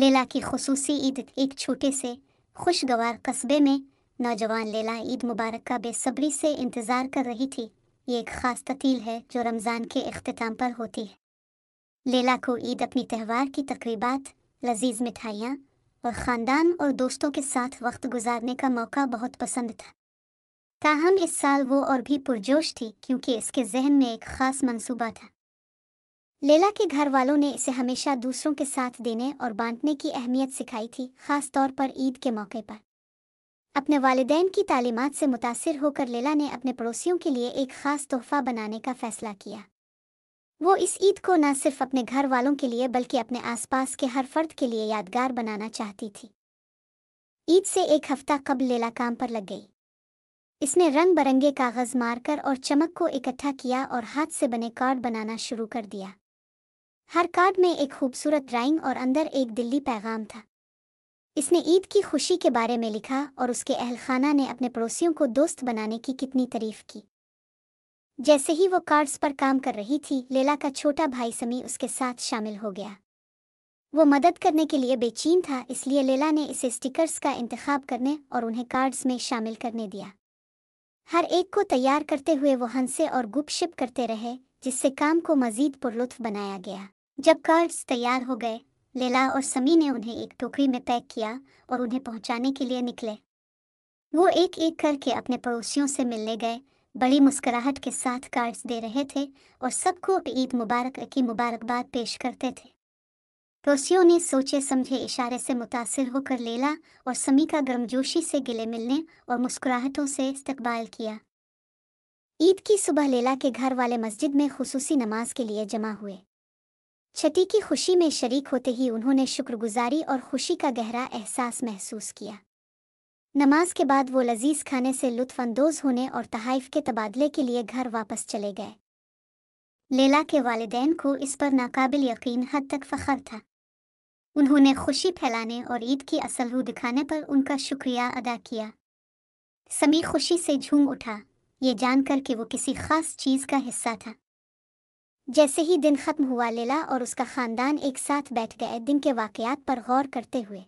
लेला की खसूसी ईद एक छोटे से खुशगवार कस्बे में नौजवान लेला ईद मुबारक का बेसब्री से इंतज़ार कर रही थी ये एक ख़ास ततील है जो रमज़ान के अख्ताम पर होती है लेला को ईद अपनी त्यौहार की तकरीबात लजीज मिठाइयाँ और ख़ानदान और दोस्तों के साथ वक्त गुजारने का मौका बहुत पसंद था ताहम इस साल वो और भी पुरजोश थी क्योंकि इसके जहन में एक ख़ास मनसूबा था लेला के घर वालों ने इसे हमेशा दूसरों के साथ देने और बांटने की अहमियत सिखाई थी खास तौर पर ईद के मौके पर अपने वालदेन की तालीमत से मुतासर होकर लेला ने अपने पड़ोसियों के लिए एक खास तोहफा बनाने का फैसला किया वो इस ईद को न सिर्फ अपने घर वालों के लिए बल्कि अपने आसपास के हर फर्द के लिए यादगार बनाना चाहती थी ईद से एक हफ्ता कबल लेला काम पर लग गई इसने रंग बरंगे कागज़ मारकर और चमक को इकट्ठा किया और हाथ से बने कार्ड बनाना शुरू कर दिया हर कार्ड में एक खूबसूरत ड्राइंग और अंदर एक दिल्ली पैगाम था इसने ईद की खुशी के बारे में लिखा और उसके अहलखाना ने अपने पड़ोसियों को दोस्त बनाने की कितनी तारीफ की जैसे ही वो कार्ड्स पर काम कर रही थी लेला का छोटा भाई समी उसके साथ शामिल हो गया वो मदद करने के लिए बेचैन था इसलिए लेला ने इसे स्टिकर्स का इंतखब करने और उन्हें कार्ड्स में शामिल करने दिया हर एक को तैयार करते हुए वो हंसे और गुपशिप करते रहे जिससे काम को मजीद पुरलुत्फ बनाया गया जब कार्ड्स तैयार हो गए लेला और समी ने उन्हें एक टोकरी में पैक किया और उन्हें पहुंचाने के लिए निकले वो एक एक करके अपने पड़ोसियों से मिलने गए बड़ी मुस्कुराहट के साथ कार्ड्स दे रहे थे और सबको ईद मुबारक की मुबारकबाद पेश करते थे पड़ोसियों ने सोचे समझे इशारे से मुतासर होकर लेला और समी का गर्मजोशी से गिले मिलने और मुस्कुराहटों से इस्तकबाल किया ईद की सुबह लेला के घर वाले मस्जिद में खसूसी नमाज के लिए जमा हुए छठी की खुशी में शरीक होते ही उन्होंने शुक्रगुजारी और खुशी का गहरा एहसास महसूस किया नमाज के बाद वो लजीज खाने से लुत्फानंदोज होने और तहाइफ के तबादले के लिए घर वापस चले गए लेला के वालदेन को इस पर नाकाबिल यकीन हद तक फ़खर था उन्होंने खुशी फैलाने और ईद की असल दिखाने पर उनका शुक्रिया अदा किया समी खुशी से झूम उठा ये जानकर कि वो किसी खास चीज़ का हिस्सा था जैसे ही दिन खत्म हुआ लेला और उसका खानदान एक साथ बैठ गए दिन के वाकयात पर गौर करते हुए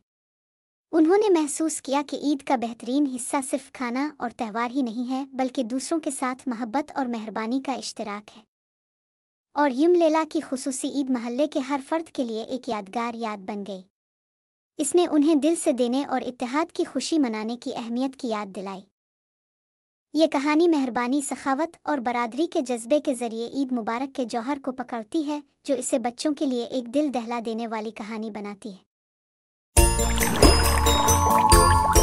उन्होंने महसूस किया कि ईद का बेहतरीन हिस्सा सिर्फ खाना और त्यौहार ही नहीं है बल्कि दूसरों के साथ मोहब्बत और मेहरबानी का इश्तराक है और यम लेला की खसूसी ईद महल्ले के हर फर्द के लिए एक यादगार याद बन गई इसने उन्हें दिल से देने और इतिहाद की खुशी मनाने की अहमियत की याद दिलाई ये कहानी मेहरबानी सखावत और बरदरी के जज्बे के जरिए ईद मुबारक के जौहर को पकड़ती है जो इसे बच्चों के लिए एक दिल दहला देने वाली कहानी बनाती है